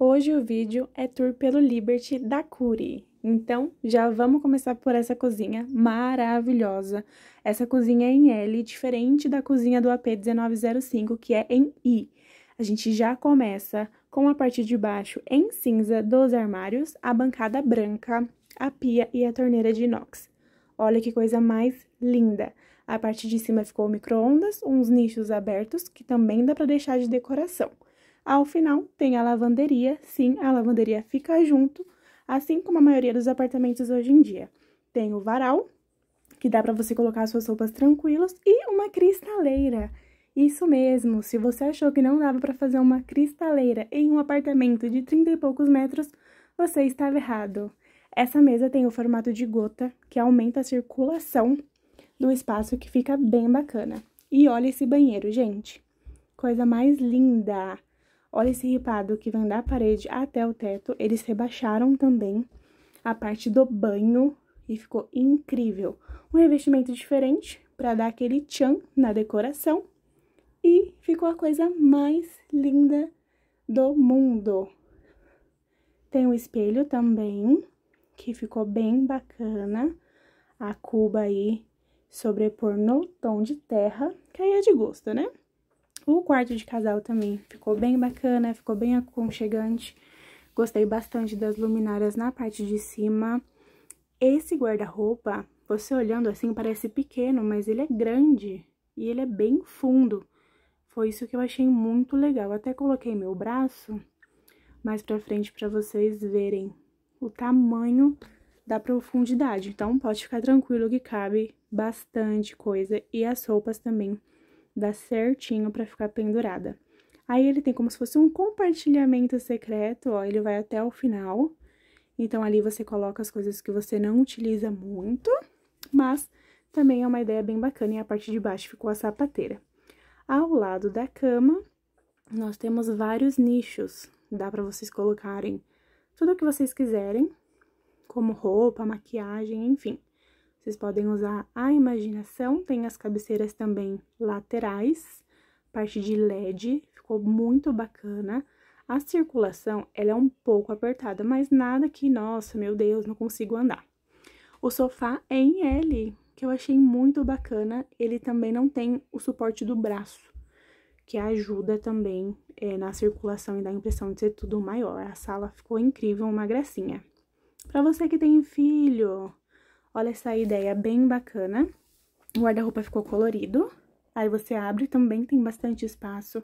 Hoje o vídeo é tour pelo Liberty da Curie. Então, já vamos começar por essa cozinha maravilhosa. Essa cozinha é em L, diferente da cozinha do AP1905, que é em I. A gente já começa com a parte de baixo em cinza dos armários, a bancada branca, a pia e a torneira de inox. Olha que coisa mais linda! A parte de cima ficou micro-ondas, uns nichos abertos, que também dá para deixar de decoração. Ao final, tem a lavanderia. Sim, a lavanderia fica junto, assim como a maioria dos apartamentos hoje em dia. Tem o varal, que dá para você colocar suas roupas tranquilas, e uma cristaleira. Isso mesmo, se você achou que não dava para fazer uma cristaleira em um apartamento de 30 e poucos metros, você estava errado. Essa mesa tem o formato de gota, que aumenta a circulação do espaço, que fica bem bacana. E olha esse banheiro, gente. Coisa mais linda! Olha esse ripado que vem da parede até o teto. Eles rebaixaram também a parte do banho e ficou incrível. Um revestimento diferente para dar aquele tchan na decoração. E ficou a coisa mais linda do mundo. Tem o espelho também, que ficou bem bacana. A cuba aí sobrepor no tom de terra, que aí é de gosto, né? O quarto de casal também ficou bem bacana, ficou bem aconchegante. Gostei bastante das luminárias na parte de cima. Esse guarda-roupa, você olhando assim, parece pequeno, mas ele é grande e ele é bem fundo. Foi isso que eu achei muito legal. Até coloquei meu braço mais pra frente pra vocês verem o tamanho da profundidade. Então, pode ficar tranquilo que cabe bastante coisa. E as roupas também dá certinho para ficar pendurada. Aí ele tem como se fosse um compartilhamento secreto, ó, ele vai até o final. Então ali você coloca as coisas que você não utiliza muito, mas também é uma ideia bem bacana e a parte de baixo ficou a sapateira. Ao lado da cama, nós temos vários nichos. Dá para vocês colocarem tudo o que vocês quiserem, como roupa, maquiagem, enfim. Vocês podem usar a imaginação, tem as cabeceiras também laterais, parte de LED, ficou muito bacana. A circulação, ela é um pouco apertada, mas nada que, nossa, meu Deus, não consigo andar. O sofá é em L, que eu achei muito bacana. Ele também não tem o suporte do braço, que ajuda também é, na circulação e dá a impressão de ser tudo maior. A sala ficou incrível, uma gracinha. Para você que tem filho, Olha essa ideia bem bacana. O guarda-roupa ficou colorido. Aí você abre, também tem bastante espaço.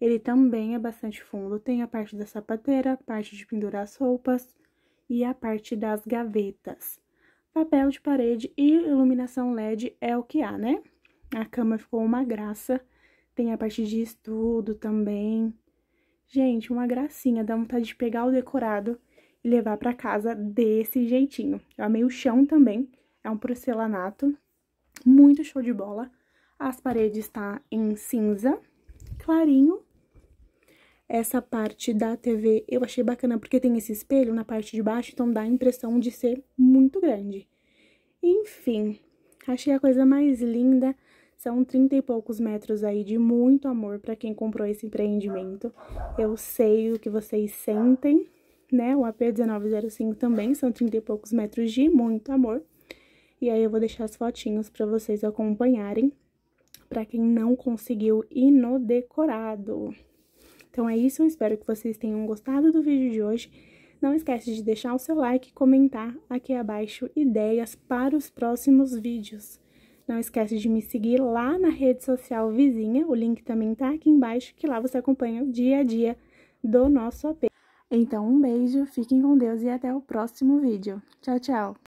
Ele também é bastante fundo. Tem a parte da sapateira, a parte de pendurar as roupas e a parte das gavetas. Papel de parede e iluminação LED é o que há, né? A cama ficou uma graça. Tem a parte de estudo também. Gente, uma gracinha, dá vontade de pegar o decorado e levar para casa desse jeitinho. Eu amei o chão também, é um porcelanato, muito show de bola. As paredes tá em cinza, clarinho. Essa parte da TV eu achei bacana porque tem esse espelho na parte de baixo, então dá a impressão de ser muito grande. Enfim, achei a coisa mais linda. São 30 e poucos metros aí de muito amor para quem comprou esse empreendimento. Eu sei o que vocês sentem, né? O AP1905 também, são 30 e poucos metros de muito amor. E aí eu vou deixar as fotinhos para vocês acompanharem, para quem não conseguiu ir no decorado. Então é isso, eu espero que vocês tenham gostado do vídeo de hoje. Não esquece de deixar o seu like e comentar aqui abaixo ideias para os próximos vídeos. Não esquece de me seguir lá na rede social vizinha, o link também tá aqui embaixo, que lá você acompanha o dia a dia do nosso AP. Então, um beijo, fiquem com Deus e até o próximo vídeo. Tchau, tchau!